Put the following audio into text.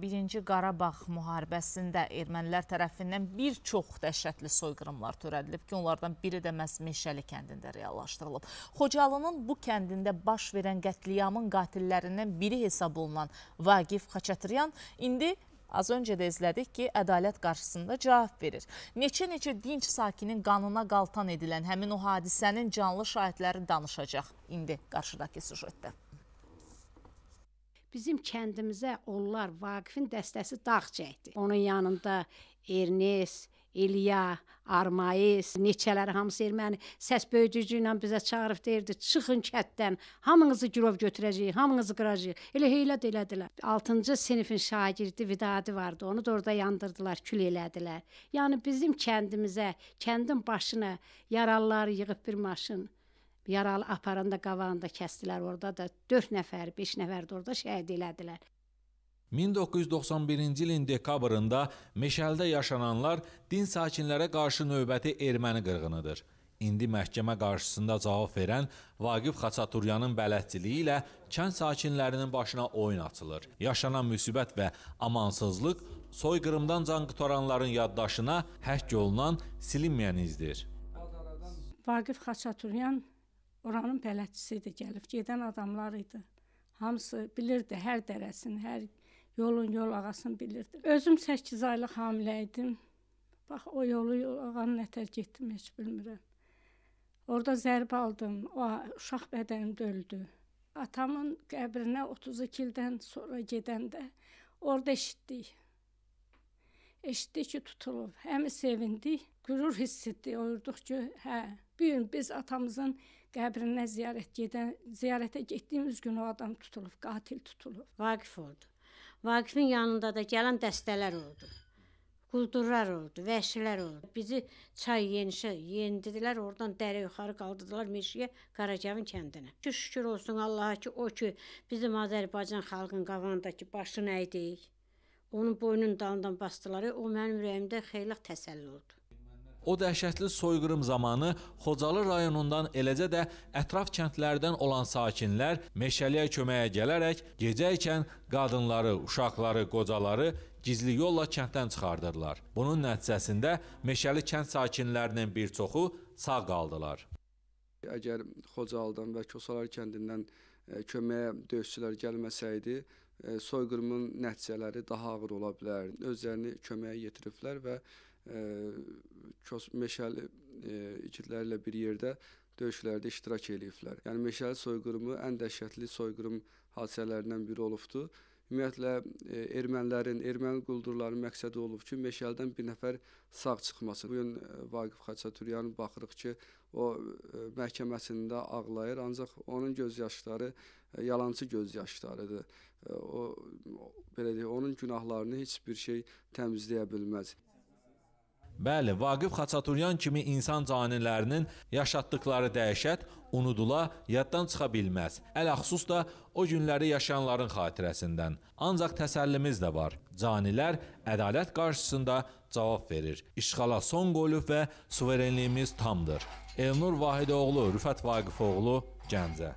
Birinci Qarabağ müharibəsində ermənilər tərəfindən bir çox dəhşətli soyqırımlar törədilib ki, onlardan biri də məhz Meşəli kəndində reallaşdırılıb. Xocalının bu kəndində baş verən qətliyamın qatillərindən biri hesab olunan Vagif Xaçatryan indi Az öncə də izlədik ki, ədalət qarşısında cavab verir. Neçə-neçə dinç sakinin qanına qaltan edilən həmin o hadisənin canlı şahidləri danışacaq indi qarşıdakı sücətdə. Bizim kəndimizə onlar Vaqifin dəstəsi dağ çəkdi. Onun yanında Ernest, İlya, Armayes, neçələri hamısı erməni səs böyüdücü ilə bizə çağırıb deyirdi, çıxın kətdən, hamınızı girov götürəcəyik, hamınızı qıracağıq. Elə heylət elədilər. 6-cı sinifin şagirdi Vidadi vardı, onu da orada yandırdılar, kül elədilər. Yəni bizim kəndimizə, kəndin başına yaralıları yığıb bir maşın Yaralı aparanda qavanda kəsdilər orada da 4 nəfər, 5 nəfər də orada şəhid elədilər. 1991-ci ilin dekabrında Meşəldə yaşananlar din sakinlərə qarşı növbəti erməni qırğınıdır. İndi məhkəmə qarşısında cavab verən Vaqif Xaçaturyanın bələdçiliyi ilə kənd sakinlərinin başına oyun açılır. Yaşanan müsibət və amansızlıq soyqırımdan can qutaranların yaddaşına həkk olunan silinməyən izdir. Vaqif Xaçaturyan Oranın bələdçisi idi gəlib, gedən adamlar idi. Hamısı bilirdi hər dərəsini, hər yolun, yol ağasını bilirdi. Özüm 8 aylıq hamilə idim. Bax o yolu ağanın nətər getdim heç bilmirəm. Orda zərbə aldım. O uşaq bədənimdə öldü. Atamın qəbrinə 32 ildən sonra gedəndə orada eşitdik eşitdik ki, tutulub. Həmi sevindik, qürur hiss etdik, oyurduq ki, hə, bu gün biz atamızın qəbrinə ziyarət gedən, ziyarətə getdiyimiz gün o adam tutulub, qatil tutulub. Vaqif oldu. Vaqifin yanında da gələn dəstələr oldu. Quldurlar oldu, vəhşilər oldu. Bizi çay yenişə yendidilər, oradan dərə yuxarı qaldırdılar meşəyə, Qaragəvin kəndinə. Ki şükür olsun Allaha ki, o ki bizim Azərbaycan xalqının qavandakı başını əydik. Onun boynunun dalından basdılar. O mənim ürəyimdə xeyli təsəlli oldu. O dəhşətli soyqırım zamanı Xocalı rayonundan eləcə də ətraf kəndlərdən olan sakinlər meşəliyə köməyə gələrək gecə ikən qadınları, uşaqları, qocaları gizli yolla kənddən çıxardırlar. Bunun nəticəsində meşəli kənd sakinlərinin bir çoxu sağ qaldılar. Əgər Xocalıdan və Kosalar kəndindən E, köməyə döyüşçülər gəlməsəydi, e, soyqırımın nəticələri daha ağır ola bilərdi. Özlərini köməyə yetiriblər və e, meşəli igidlərlə bir yerdə döyüşlərdə iştirak eləyiblər. Yəni meşəli soyqırımı ən dəhşətli soyqırım hadisələrindən biri olubdur ümumiyyətlə e, ermənilərin, erməni quldurlarının məqsədi olub ki, meşəldən bir nəfər sağ çıxmasın. Bu gün e, Vaqif Xaçaturyanı baxırıq ki, o e, məhkəməsində ağlayır, ancaq onun göz yaşları e, yalançı göz yaşlarıdır. E, o belə deyək, onun günahlarını heç bir şey təmizləyə bilməz. Bəli, Vaqif Xaçaturyan kimi insan canilərinin yaşatdıqları dəhşət unudula, yaddan çıxa bilməz. Ələxsus da o günləri yaşayanların xatirəsindən. Ancaq təsəllimiz də var. Canilər ədalət qarşısında cavab verir. İşğala son qoyulub və suverenliyimiz tamdır. Elnur Vahidoğlu, Rüfət Vaqifoğlu, Gəncə.